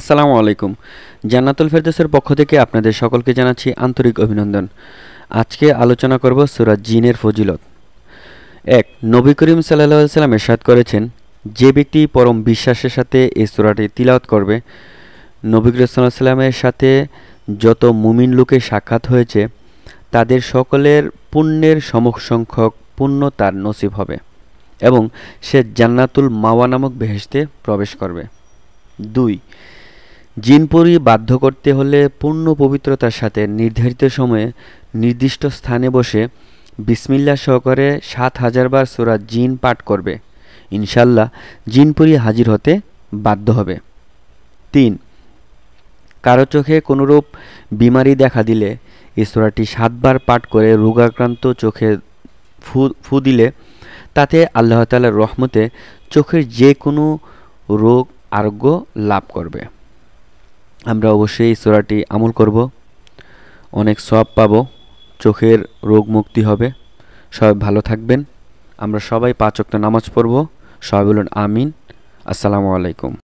আসসালামু আলাইকুম জান্নাতুল ফেরদাসের পক্ষ থেকে আপনাদের সকলকে জানাচ্ছি আন্তরিক অভিনন্দন আজকে আলোচনা করব সুরা জিনের ফজিলত এক নবী করিম সাল্লাহ সাল্লাম এরশাদ করেছেন যে ব্যক্তি পরম বিশ্বাসের সাথে এই সুরাটি তিলাওত করবে নবী সাল্লাহ সাল্লামের সাথে যত মুমিন লোকে সাক্ষাৎ হয়েছে তাদের সকলের পুণ্যের সংখ্যক পুণ্য তার নসিব হবে এবং সে জান্নাতুল মাওয়া নামক বেহেসতে প্রবেশ করবে দুই জিনপুরি বাধ্য করতে হলে পূর্ণ পবিত্রতার সাথে নির্ধারিত সময়ে নির্দিষ্ট স্থানে বসে বিসমিল্লা সহকারে সাত হাজারবার সোরা জিন পাঠ করবে ইনশাল্লাহ জিনপুরি হাজির হতে বাধ্য হবে তিন কারো চোখে কোনোরূপ বিমারি দেখা দিলে এই সোরাটি সাতবার পাঠ করে রোগাক্রান্ত চোখে ফু ফু দিলে তাতে আল্লাহ রহমতে চোখের যে কোনো রোগ আরোগ্য লাভ করবে আমরা অবশ্যই এই সোরাটি আমল করব অনেক সব পাব চোখের রোগ মুক্তি হবে সবাই ভালো থাকবেন আমরা সবাই পাঁচ ওয়াক্ত নামাজ পড়ব সবাই বলুন আমিন আসসালামু আলাইকুম